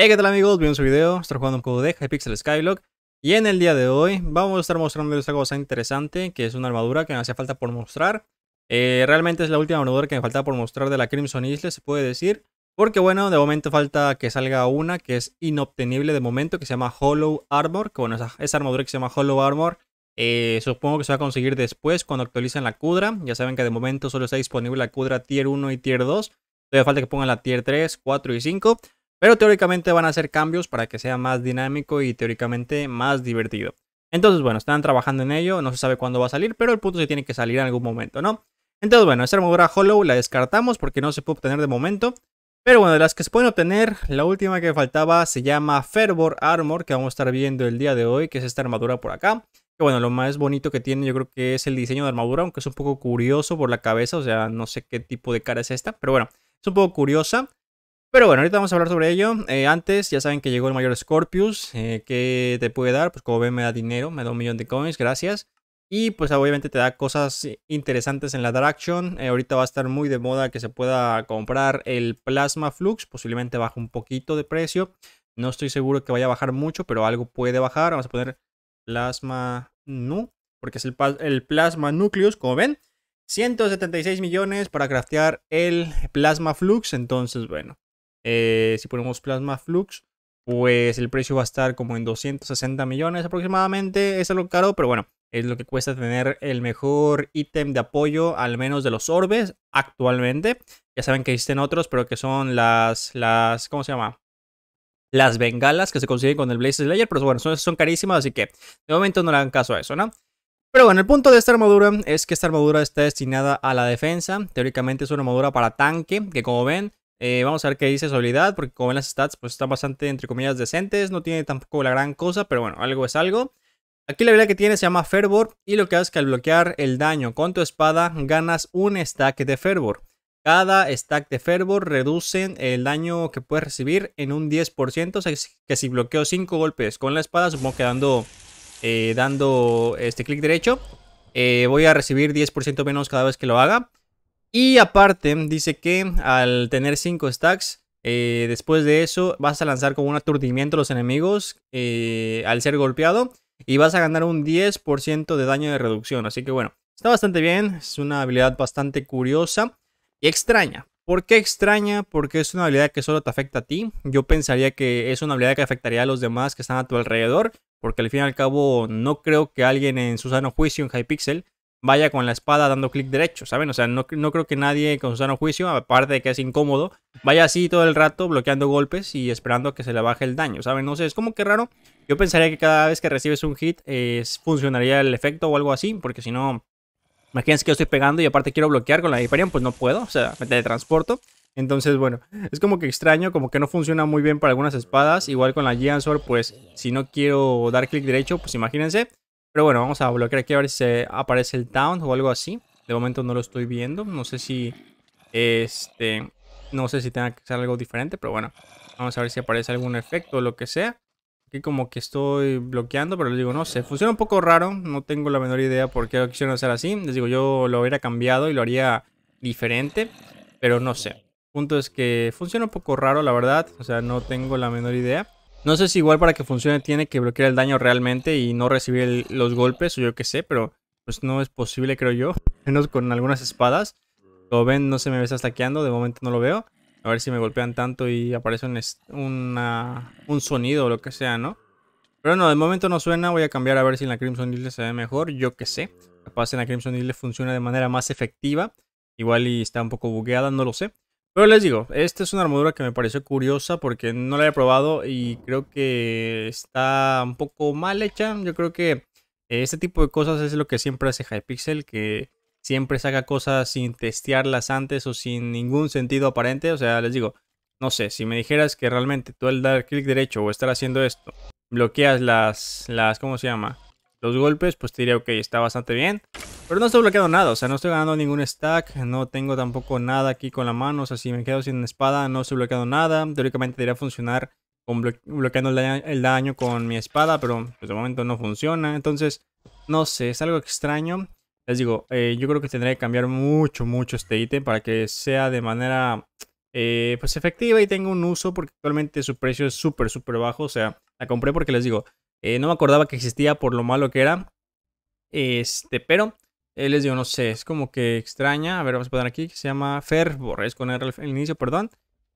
Hey, ¿qué tal amigos? Bienvenidos a un video. Estoy jugando un juego de Hypixel Skyblock. Y en el día de hoy vamos a estar mostrándoles algo bastante interesante, que es una armadura que me hacía falta por mostrar. Eh, realmente es la última armadura que me falta por mostrar de la Crimson Isle, se puede decir. Porque bueno, de momento falta que salga una que es inobtenible de momento, que se llama Hollow Armor. Que bueno, esa, armadura que se llama Hollow Armor, eh, supongo que se va a conseguir después cuando actualicen la Kudra. Ya saben que de momento solo está disponible la Kudra Tier 1 y Tier 2. Todavía falta que pongan la Tier 3, 4 y 5. Pero teóricamente van a hacer cambios para que sea más dinámico y teóricamente más divertido. Entonces, bueno, están trabajando en ello, no se sabe cuándo va a salir, pero el punto se tiene que salir en algún momento, ¿no? Entonces, bueno, esta armadura Hollow la descartamos porque no se puede obtener de momento. Pero bueno, de las que se pueden obtener, la última que faltaba se llama Fervor Armor, que vamos a estar viendo el día de hoy, que es esta armadura por acá. Que bueno, lo más bonito que tiene yo creo que es el diseño de armadura, aunque es un poco curioso por la cabeza, o sea, no sé qué tipo de cara es esta, pero bueno, es un poco curiosa. Pero bueno, ahorita vamos a hablar sobre ello. Eh, antes, ya saben que llegó el mayor Scorpius. Eh, ¿Qué te puede dar? Pues como ven, me da dinero, me da un millón de coins, gracias. Y pues obviamente te da cosas interesantes en la Dark eh, ahorita va a estar muy de moda que se pueda comprar el Plasma Flux. Posiblemente baje un poquito de precio. No estoy seguro que vaya a bajar mucho, pero algo puede bajar. Vamos a poner Plasma Nu, porque es el, el Plasma Nucleus, como ven. 176 millones para craftear el Plasma Flux. Entonces, bueno, eh, si ponemos Plasma Flux, pues el precio va a estar como en 260 millones aproximadamente. Es algo caro, pero bueno, es lo que cuesta tener el mejor ítem de apoyo, al menos de los orbes actualmente. Ya saben que existen otros, pero que son las, las ¿cómo se llama? Las bengalas que se consiguen con el Blaze Slayer, pero bueno, son, son carísimas, así que de momento no le hagan caso a eso, ¿no? Pero bueno, el punto de esta armadura es que esta armadura está destinada a la defensa. Teóricamente es una armadura para tanque, que como ven, eh, vamos a ver qué dice su habilidad, porque como ven las stats, pues están bastante, entre comillas, decentes. No tiene tampoco la gran cosa, pero bueno, algo es algo. Aquí la habilidad que tiene se llama Fervor y lo que hace es que al bloquear el daño con tu espada ganas un stack de Fervor. Cada stack de Fervor reduce el daño que puedes recibir en un 10%, o sea que si bloqueo 5 golpes con la espada, supongo que dando, eh, dando este clic derecho, eh, voy a recibir 10% menos cada vez que lo haga. Y aparte, dice que al tener 5 stacks, eh, después de eso vas a lanzar como un aturdimiento a los enemigos eh, al ser golpeado y vas a ganar un 10% de daño de reducción. Así que bueno, está bastante bien, es una habilidad bastante curiosa y extraña. ¿Por qué extraña? Porque es una habilidad que solo te afecta a ti. Yo pensaría que es una habilidad que afectaría a los demás que están a tu alrededor, porque al fin y al cabo no creo que alguien en su sano juicio en Hypixel vaya con la espada dando clic derecho, ¿saben? O sea, no, creo que nadie con sano juicio, aparte de que es incómodo, vaya así todo el rato bloqueando golpes y esperando que se le baje el daño, ¿saben? No sé, es como que raro. Yo pensaría que cada vez que recibes un hit funcionaría el efecto o algo así, porque si no, imagínense que yo estoy pegando y aparte quiero bloquear con la Hyperion, pues no puedo, o sea, me teletransporto. Entonces, bueno, es como que extraño, como que no funciona muy bien para algunas espadas. Igual con la Sword, pues si no quiero dar clic derecho, pues imagínense, pero bueno, vamos a bloquear aquí a ver si aparece el town o algo así. De momento no lo estoy viendo. No sé si... Este... No sé si tenga que ser algo diferente, pero bueno. Vamos a ver si aparece algún efecto o lo que sea. Aquí como que estoy bloqueando, pero les digo, no sé. Funciona un poco raro. No tengo la menor idea por qué lo quisieron hacer así. Les digo, yo lo hubiera cambiado y lo haría diferente. Pero no sé. El punto es que funciona un poco raro, la verdad. O sea, no tengo la menor idea. No sé si igual para que funcione tiene que bloquear el daño realmente y no recibir los golpes o yo qué sé, pero pues no es posible creo yo, menos con algunas espadas. Lo ven, no se me ve stackeando, de momento no lo veo. A ver si me golpean tanto y aparece un, un sonido o lo que sea, ¿no? Pero no, de momento no suena, voy a cambiar a ver si en la Crimson Isle se ve mejor, yo qué sé. Capaz en la Crimson Isle funciona de manera más efectiva. Igual y está un poco bugueada, no lo sé. Pero les digo, esta es una armadura que me pareció curiosa porque no la he probado y creo que está un poco mal hecha. Yo creo que eh, este tipo de cosas es lo que siempre hace Hypixel, que siempre saca cosas sin testearlas antes o sin ningún sentido aparente. O sea, les digo, no sé, si me dijeras que realmente tú al dar clic derecho o estar haciendo esto, bloqueas las, las, ¿cómo se llama? Los golpes, pues te diría, ok, está bastante bien. Pero no estoy bloqueando nada, o sea, no estoy ganando ningún stack, no tengo tampoco nada aquí con la mano, o sea, si me quedo sin espada no estoy bloqueando nada, teóricamente debería funcionar con bloqueando el daño, con mi espada, pero pues, de momento no funciona, entonces, no sé, es algo extraño. Les digo, eh, yo creo que tendré que cambiar mucho, mucho este ítem para que sea de manera eh, pues efectiva y tenga un uso, porque actualmente su precio es súper, súper bajo, o sea, la compré porque les digo, eh, no me acordaba que existía por lo malo que era, este, pero les digo, no sé, es como que extraña. A ver, vamos a poner aquí, que se llama Fervor, es con el, inicio, perdón.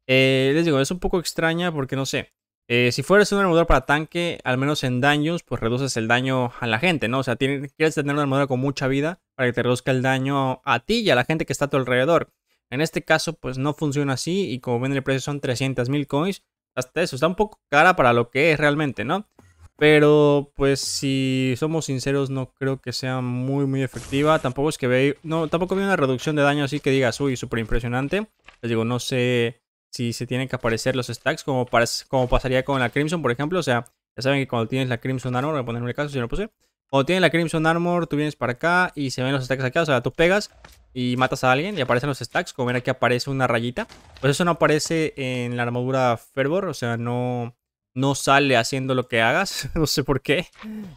Eh, les digo, es un poco extraña porque no sé. Eh, si fueras un armador para tanque, al menos en daños, pues reduces el daño a la gente, ¿no? O sea, tienes, quieres tener una armadura con mucha vida para que te reduzca el daño a ti y a la gente que está a tu alrededor. En este caso, pues no funciona así y como ven el precio son 300.000 coins. Hasta eso, está un poco cara para lo que es realmente, ¿no? Pero pues si somos sinceros no creo que sea muy muy efectiva. Tampoco es que ve... No, tampoco veo una reducción de daño así que digas, uy, súper impresionante. Les digo, no sé si se tienen que aparecer los stacks como, como pasaría con la Crimson, por ejemplo. O sea, ya saben que cuando tienes la Crimson Armor, voy a ponerme el caso si no lo puse. Cuando tienes la Crimson Armor, tú vienes para acá y se ven los stacks acá. O sea, tú pegas y matas a alguien y aparecen los stacks. Como ven aquí aparece una rayita. Pues eso no aparece en la armadura Fervor. O sea, no no sale haciendo lo que hagas, no sé por qué.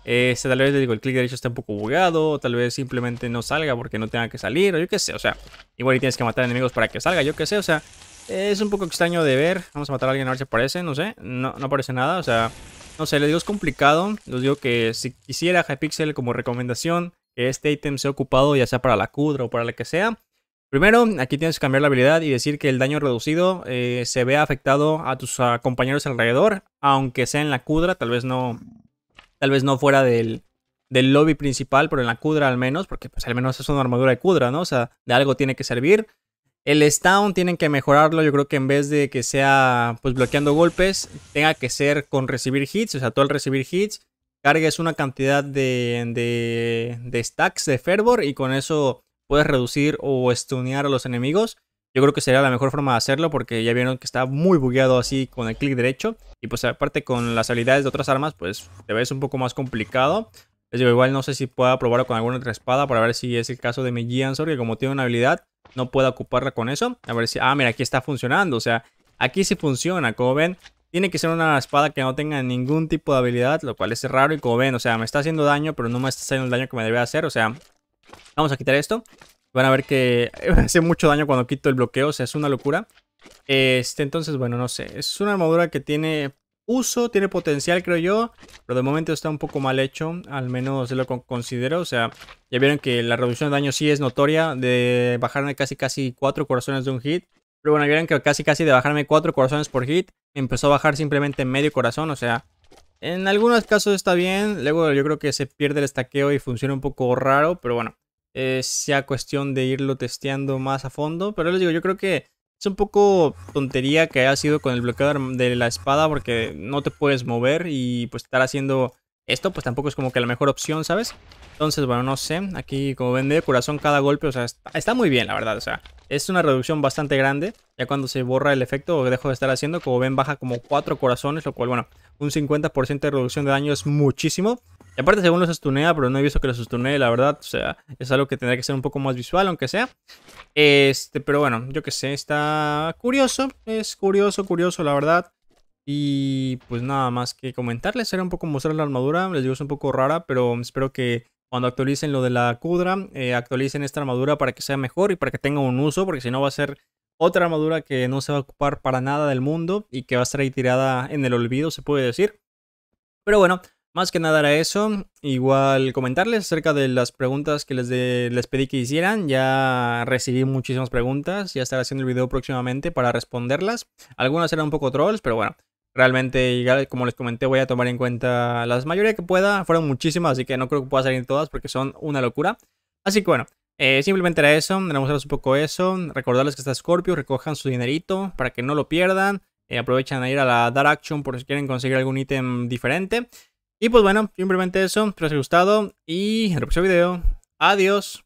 Este, tal vez, digo, el clic derecho está un poco bugado, tal vez simplemente no salga porque no tenga que salir, o yo qué sé, o sea, igual y tienes que matar enemigos para que salga, yo qué sé, o sea, es un poco extraño de ver. Vamos a matar a alguien a ver si aparece, no sé, no, no aparece nada, o sea, no sé, les digo, es complicado. Les digo que si quisiera Hypixel como recomendación que este ítem sea ocupado, ya sea para la Kudra o para la que sea, Primero, aquí tienes que cambiar la habilidad y decir que el daño reducido eh, se vea afectado a tus compañeros alrededor, aunque sea en la cudra, tal vez no, tal vez no fuera del, del lobby principal, pero en la cudra al menos, porque pues al menos es una armadura de cudra, ¿no? O sea, de algo tiene que servir. El stun tienen que mejorarlo, yo creo que en vez de que sea pues bloqueando golpes, tenga que ser con recibir hits, o sea, todo el recibir hits, cargues una cantidad de, de, de stacks de fervor y con eso puedes reducir o stunear a los enemigos. Yo creo que sería la mejor forma de hacerlo porque ya vieron que está muy bugueado así con el clic derecho. Y pues aparte con las habilidades de otras armas, pues te ves un poco más complicado. Les digo, igual no sé si pueda probarlo con alguna otra espada para ver si es el caso de mi Gianzor. que como tiene una habilidad, no puedo ocuparla con eso. A ver si... Ah, mira, aquí está funcionando. O sea, aquí sí funciona. Como ven, tiene que ser una espada que no tenga ningún tipo de habilidad, lo cual es raro. Y como ven, o sea, me está haciendo daño, pero no me está haciendo el daño que me debe hacer. O sea, Vamos a quitar esto. Van a ver que hace mucho daño cuando quito el bloqueo, o sea, es una locura. Este, entonces, bueno, no sé. Es una armadura que tiene uso, tiene potencial, creo yo. Pero de momento está un poco mal hecho, al menos lo considero. O sea, ya vieron que la reducción de daño sí es notoria, de bajarme casi casi Cuatro corazones de un hit. Pero bueno, vieron que casi casi de bajarme cuatro corazones por hit, empezó a bajar simplemente medio corazón, o sea... En algunos casos está bien, luego yo creo que se pierde el estaqueo y funciona un poco raro, pero bueno. Eh, sea cuestión de irlo testeando más a fondo. Pero les digo, yo creo que es un poco tontería que haya sido con el bloqueo de la espada porque no te puedes mover y pues estar haciendo esto pues tampoco es como que la mejor opción, ¿sabes? Entonces, bueno, no sé, aquí como ven de corazón cada golpe, o sea, está, muy bien la verdad, o sea, es una reducción bastante grande, ya cuando se borra el efecto o dejo de estar haciendo, como ven baja como 4 corazones, lo cual bueno, un 50% de reducción de daño es muchísimo, y aparte, según los estunea, pero no he visto que los estunee, la verdad. O sea, es algo que tendría que ser un poco más visual, aunque sea. Este, pero bueno, yo qué sé, está curioso. Es curioso, curioso, la verdad. Y pues nada más que comentarles. Era un poco mostrar la armadura. Les digo, es un poco rara, pero espero que cuando actualicen lo de la Kudra, eh, actualicen esta armadura para que sea mejor y para que tenga un uso, porque si no va a ser otra armadura que no se va a ocupar para nada del mundo y que va a estar ahí tirada en el olvido, se puede decir. Pero bueno, más que nada era eso. Igual comentarles acerca de las preguntas que les, les pedí que hicieran. Ya recibí muchísimas preguntas. Ya estaré haciendo el video próximamente para responderlas. Algunas eran un poco trolls, pero bueno. Realmente, como les comenté, voy a tomar en cuenta las mayoría que pueda. Fueron muchísimas, así que no creo que pueda salir todas porque son una locura. Así que bueno, eh, simplemente era eso. Era un poco eso. Recordarles que está Scorpio. Recojan su dinerito para que no lo pierdan. Eh, aprovechan a ir a la Dark Action por si quieren conseguir algún ítem diferente. Y pues bueno, simplemente eso. Espero que os haya gustado y en el próximo video. Adiós.